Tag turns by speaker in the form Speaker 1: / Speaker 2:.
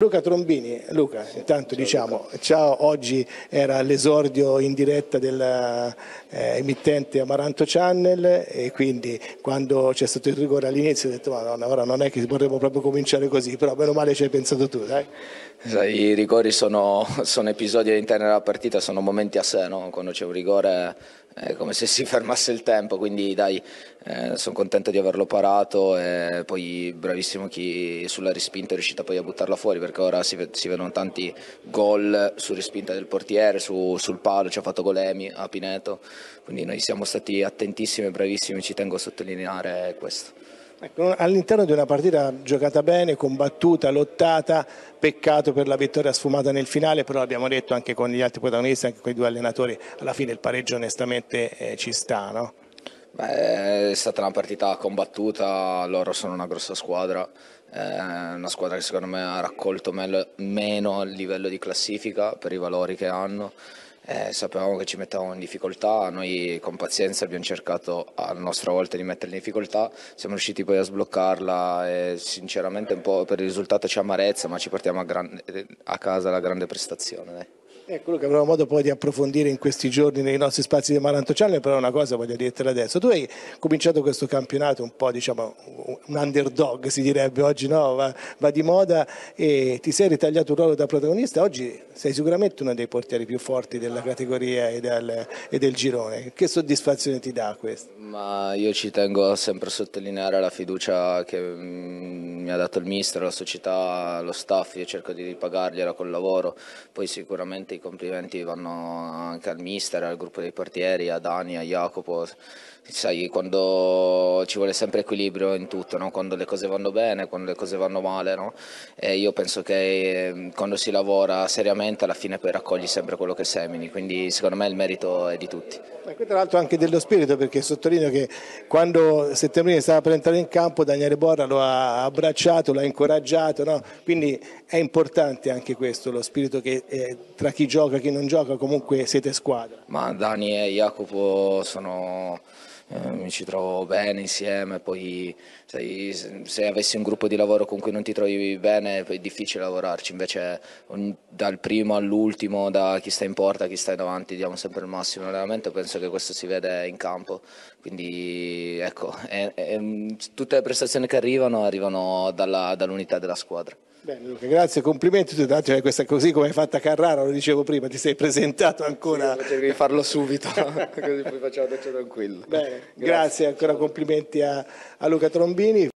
Speaker 1: Luca Trombini, Luca, intanto ciao, diciamo, Luca. ciao, oggi era l'esordio in diretta dell'emittente eh, Amaranto Channel e quindi quando c'è stato il rigore all'inizio ho detto ma no, ora non è che vorremmo proprio cominciare così, però meno male ci hai pensato tu, dai.
Speaker 2: I rigori sono, sono episodi all'interno della partita, sono momenti a sé, no? quando c'è un rigore è come se si fermasse il tempo, quindi dai, eh, sono contento di averlo parato e poi bravissimo chi sulla rispinta è riuscito poi a buttarla fuori perché ora si, si vedono tanti gol su rispinta del portiere, su, sul palo, ci ha fatto Golemi a Pineto, quindi noi siamo stati attentissimi e bravissimi, ci tengo a sottolineare questo.
Speaker 1: Ecco, all'interno di una partita giocata bene, combattuta, lottata, peccato per la vittoria sfumata nel finale, però abbiamo detto anche con gli altri protagonisti, anche con i due allenatori,
Speaker 2: alla fine il pareggio onestamente eh, ci sta. No? Beh, è stata una partita combattuta, loro sono una grossa squadra, eh, una squadra che secondo me ha raccolto meno a livello di classifica per i valori che hanno. Eh, sapevamo che ci mettevamo in difficoltà, noi con pazienza abbiamo cercato a nostra volta di metterli in difficoltà, siamo riusciti poi a sbloccarla e sinceramente un po' per il risultato c'è amarezza, ma ci portiamo a, grande, a casa la grande prestazione. Dai.
Speaker 1: È quello che avremo modo poi di approfondire in questi giorni nei nostri spazi di Maranto Channel, però una cosa voglio dirtela adesso. Tu hai cominciato questo campionato un po' diciamo un underdog si direbbe oggi, no? va, va di moda e ti sei ritagliato un ruolo da protagonista, oggi sei sicuramente uno dei portieri più forti della categoria e del, e del girone. Che soddisfazione ti dà questo?
Speaker 2: Ma io ci tengo sempre a sottolineare la fiducia che mm, mi ha dato il mister, la società, lo staff, io cerco di ripagargliela col lavoro, poi sicuramente i complimenti vanno anche al mister, al gruppo dei portieri, a Dani, a Jacopo. Sai, quando ci vuole sempre equilibrio in tutto, no? quando le cose vanno bene, quando le cose vanno male. No? io penso che ehm, quando si lavora seriamente alla fine poi raccogli sempre quello che semini, quindi secondo me il merito è di tutti.
Speaker 1: Ma qui tra l'altro anche dello spirito, perché sottolineo che quando Settembrini stava per entrare in campo Daniele Borra lo ha abbracciato, lo ha incoraggiato, no? quindi è importante anche questo, lo spirito che eh, tra chi gioca, chi non gioca, comunque siete squadra.
Speaker 2: Ma Dani e Jacopo sono mi ci trovo bene insieme, poi sai, se avessi un gruppo di lavoro con cui non ti trovi bene è difficile lavorarci, invece un, dal primo all'ultimo, da chi sta in porta a chi sta davanti, diamo sempre il massimo all'allenamento, penso che questo si vede in campo, quindi ecco, è, è, tutte le prestazioni che arrivano arrivano dall'unità della squadra.
Speaker 1: Bene, Luca, grazie, complimenti. Tu tanto cioè, eh, questa così come hai fatta Carrara, lo dicevo prima, ti sei presentato
Speaker 2: ancora. Sì, potevi farlo
Speaker 1: subito, così poi facciamo tutto tranquillo. Bene, grazie. grazie grazie, ancora complimenti a, a Luca Trombini.